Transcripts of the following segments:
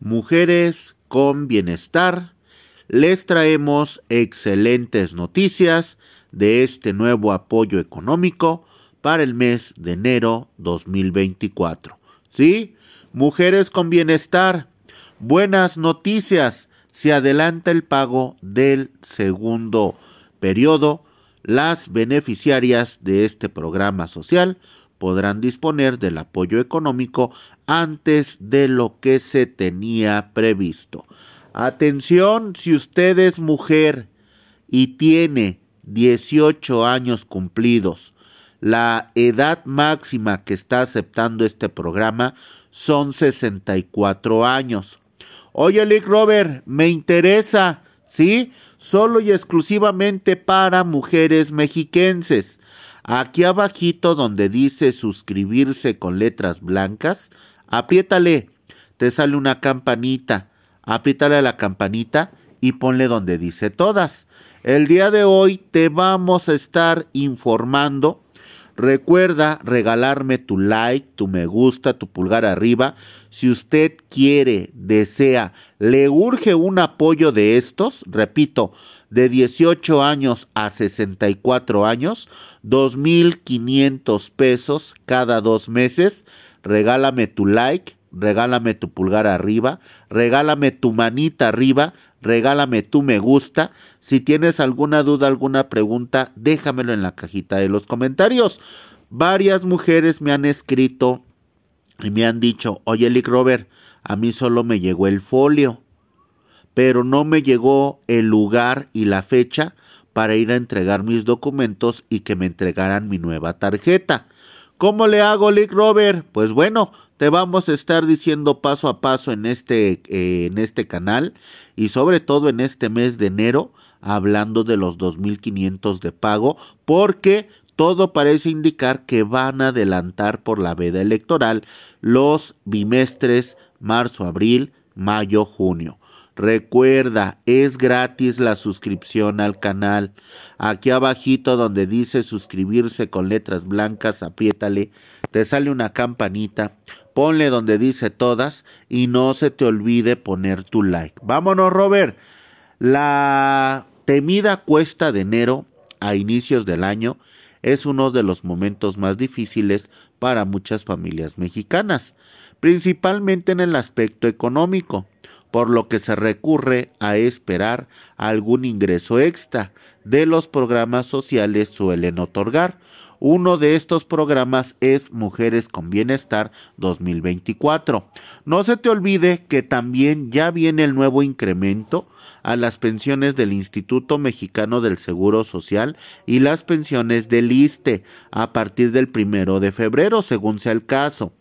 Mujeres con Bienestar, les traemos excelentes noticias de este nuevo apoyo económico para el mes de enero 2024. ¿Sí? Mujeres con Bienestar, buenas noticias. Se adelanta el pago del segundo periodo. Las beneficiarias de este programa social podrán disponer del apoyo económico antes de lo que se tenía previsto. Atención, si usted es mujer y tiene 18 años cumplidos, la edad máxima que está aceptando este programa son 64 años. Oye, Lick Robert, me interesa, ¿sí? Solo y exclusivamente para mujeres mexiquenses. Aquí abajito donde dice suscribirse con letras blancas, apriétale, te sale una campanita, apriétale a la campanita y ponle donde dice todas. El día de hoy te vamos a estar informando Recuerda regalarme tu like, tu me gusta, tu pulgar arriba. Si usted quiere, desea, le urge un apoyo de estos, repito, de 18 años a 64 años, 2.500 pesos cada dos meses. Regálame tu like, regálame tu pulgar arriba, regálame tu manita arriba, regálame tu me gusta. Si tienes alguna duda, alguna pregunta, déjamelo en la cajita de los comentarios. Varias mujeres me han escrito y me han dicho, oye Lick Robert, a mí solo me llegó el folio, pero no me llegó el lugar y la fecha para ir a entregar mis documentos y que me entregaran mi nueva tarjeta. ¿Cómo le hago, Lick Robert? Pues bueno, te vamos a estar diciendo paso a paso en este, eh, en este canal y sobre todo en este mes de enero hablando de los 2.500 de pago porque todo parece indicar que van a adelantar por la veda electoral los bimestres marzo, abril, mayo, junio. Recuerda, es gratis la suscripción al canal. Aquí abajito donde dice suscribirse con letras blancas, apriétale, te sale una campanita ponle donde dice todas y no se te olvide poner tu like. Vámonos, Robert. La temida cuesta de enero a inicios del año es uno de los momentos más difíciles para muchas familias mexicanas, principalmente en el aspecto económico por lo que se recurre a esperar algún ingreso extra de los programas sociales suelen otorgar. Uno de estos programas es Mujeres con Bienestar 2024. No se te olvide que también ya viene el nuevo incremento a las pensiones del Instituto Mexicano del Seguro Social y las pensiones del ISTE a partir del primero de febrero, según sea el caso.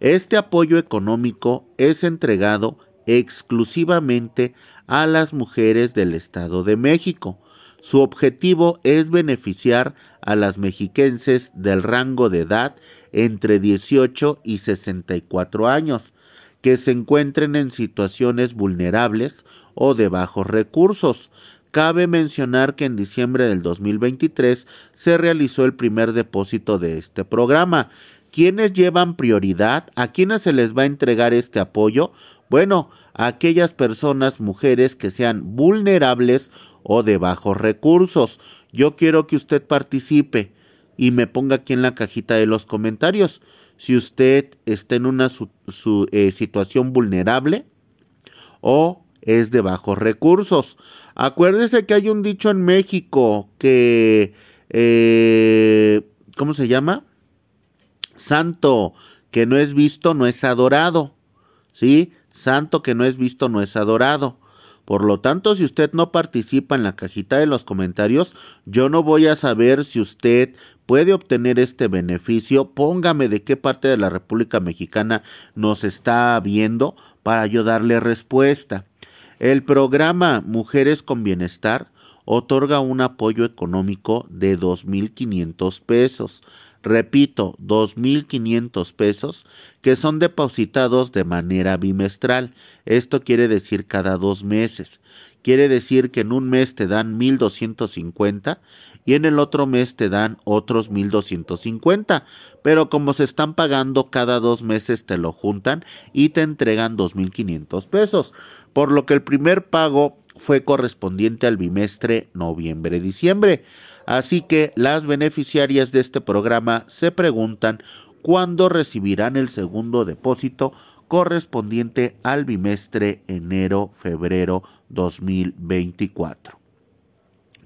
Este apoyo económico es entregado exclusivamente a las mujeres del Estado de México. Su objetivo es beneficiar a las mexiquenses del rango de edad entre 18 y 64 años, que se encuentren en situaciones vulnerables o de bajos recursos. Cabe mencionar que en diciembre del 2023 se realizó el primer depósito de este programa, ¿Quiénes llevan prioridad? ¿A quiénes se les va a entregar este apoyo? Bueno, a aquellas personas, mujeres que sean vulnerables o de bajos recursos. Yo quiero que usted participe y me ponga aquí en la cajita de los comentarios si usted está en una eh, situación vulnerable o es de bajos recursos. Acuérdese que hay un dicho en México que, eh, ¿cómo se llama? santo que no es visto no es adorado. ¿Sí? Santo que no es visto no es adorado. Por lo tanto, si usted no participa en la cajita de los comentarios, yo no voy a saber si usted puede obtener este beneficio. Póngame de qué parte de la República Mexicana nos está viendo para yo darle respuesta. El programa Mujeres con Bienestar otorga un apoyo económico de 2.500 pesos repito, 2.500 pesos, que son depositados de manera bimestral. Esto quiere decir cada dos meses. Quiere decir que en un mes te dan 1.250 y en el otro mes te dan otros 1.250. Pero como se están pagando cada dos meses, te lo juntan y te entregan 2.500 pesos. Por lo que el primer pago fue correspondiente al bimestre noviembre-diciembre. Así que las beneficiarias de este programa se preguntan cuándo recibirán el segundo depósito correspondiente al bimestre enero-febrero 2024.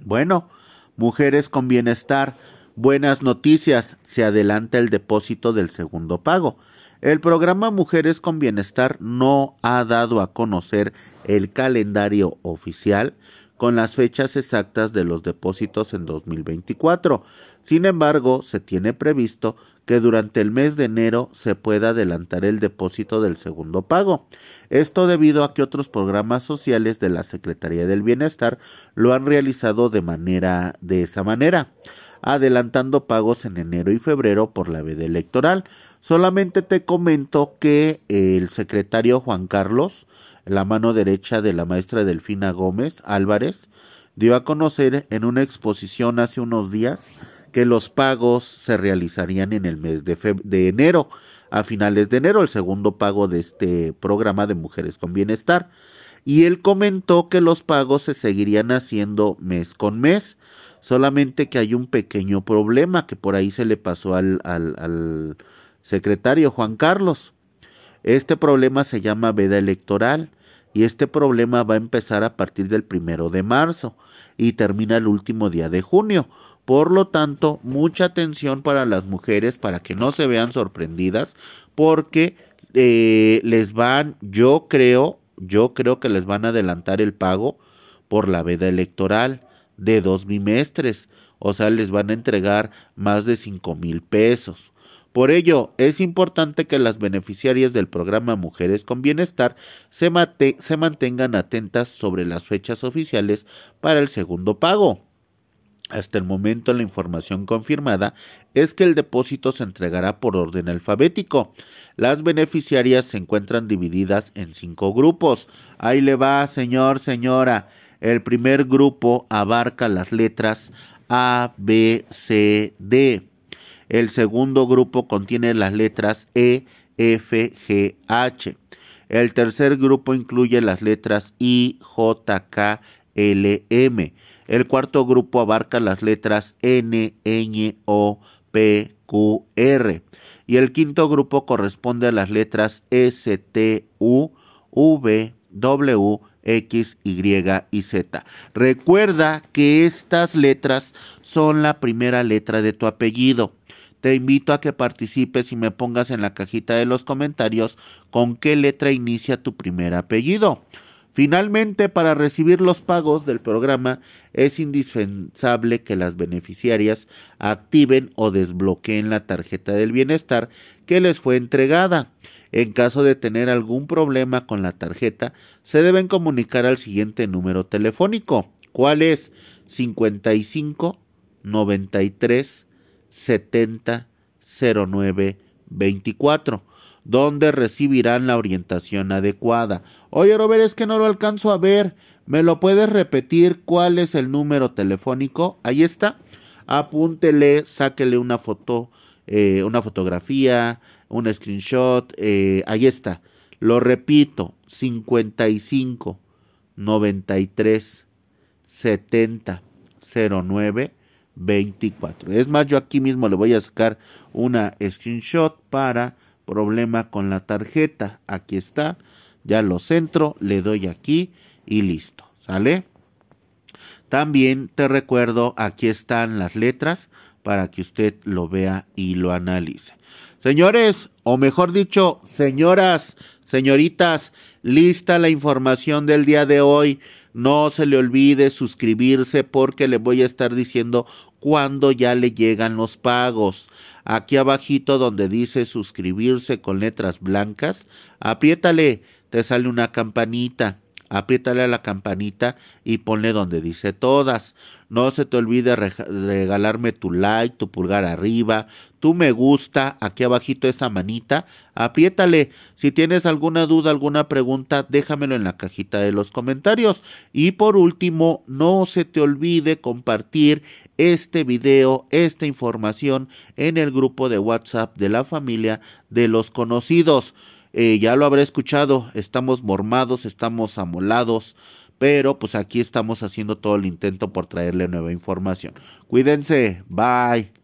Bueno, mujeres con bienestar, buenas noticias, se adelanta el depósito del segundo pago. El programa Mujeres con Bienestar no ha dado a conocer el calendario oficial con las fechas exactas de los depósitos en 2024. Sin embargo, se tiene previsto que durante el mes de enero se pueda adelantar el depósito del segundo pago. Esto debido a que otros programas sociales de la Secretaría del Bienestar lo han realizado de manera de esa manera adelantando pagos en enero y febrero por la veda electoral. Solamente te comento que el secretario Juan Carlos, la mano derecha de la maestra Delfina Gómez Álvarez, dio a conocer en una exposición hace unos días que los pagos se realizarían en el mes de, enero, a finales de enero, el segundo pago de este programa de Mujeres con Bienestar y él comentó que los pagos se seguirían haciendo mes con mes, solamente que hay un pequeño problema que por ahí se le pasó al, secretario Juan Carlos. Este problema se llama veda electoral y este problema va a empezar a partir del primero de marzo y termina el último día de junio. Por lo tanto, mucha atención para las mujeres para que no se vean sorprendidas porque eh, les van, yo creo, yo creo que les van a adelantar el pago por la veda electoral de dos bimestres, o sea, les van a entregar más de 5 mil pesos. Por ello, es importante que las beneficiarias del programa Mujeres con Bienestar se, se mantengan atentas sobre las fechas oficiales para el segundo pago. Hasta el momento la información confirmada es que el depósito se entregará por orden alfabético. Las beneficiarias se encuentran divididas en cinco grupos. Ahí le va, señor, señora. El primer grupo abarca las letras A, B, C, D. El segundo grupo contiene las letras E, F, G, H. El tercer grupo incluye las letras I, J, K, L, M. El cuarto grupo abarca las letras N, N, O, P, Q, R. Y el quinto grupo corresponde a las letras e, S, T, U, V, W, X, Y y Z. Recuerda que estas letras son la primera letra de tu apellido. Te invito a que participes y me pongas en la cajita de los comentarios con qué letra inicia tu primer apellido. Finalmente, para recibir los pagos del programa es indispensable que las beneficiarias activen o desbloqueen la tarjeta del bienestar que les fue entregada. En caso de tener algún problema con la tarjeta, se deben comunicar al siguiente número telefónico, cuál es 55 93 70 09 24 donde recibirán la orientación adecuada. Oye, Robert, es que no lo alcanzo a ver. ¿Me lo puedes repetir cuál es el número telefónico? Ahí está. Apúntele, sáquele una foto, eh, una fotografía, un screenshot. Eh, ahí está. Lo repito, 55 93 70 09 24. Es más, yo aquí mismo le voy a sacar una screenshot para problema con la tarjeta. Aquí está, ya lo centro, le doy aquí y listo, ¿sale? También te recuerdo, aquí están las letras para que usted lo vea y lo analice. Señores, o mejor dicho, señoras, señoritas, lista la información del día de hoy. No se le olvide suscribirse porque le voy a estar diciendo cuándo ya le llegan los pagos. Aquí abajito donde dice suscribirse con letras blancas, apriétale, te sale una campanita apriétale a la campanita y ponle donde dice todas. No se te olvide regalarme tu like, tu pulgar arriba, tu me gusta, aquí abajito esa manita, apriétale. Si tienes alguna duda, alguna pregunta, déjamelo en la cajita de los comentarios. Y por último, no se te olvide compartir este video, esta información en el grupo de WhatsApp de la familia de los conocidos. Eh, ya lo habrá escuchado, estamos mormados, estamos amolados, pero pues aquí estamos haciendo todo el intento por traerle nueva información. Cuídense, bye.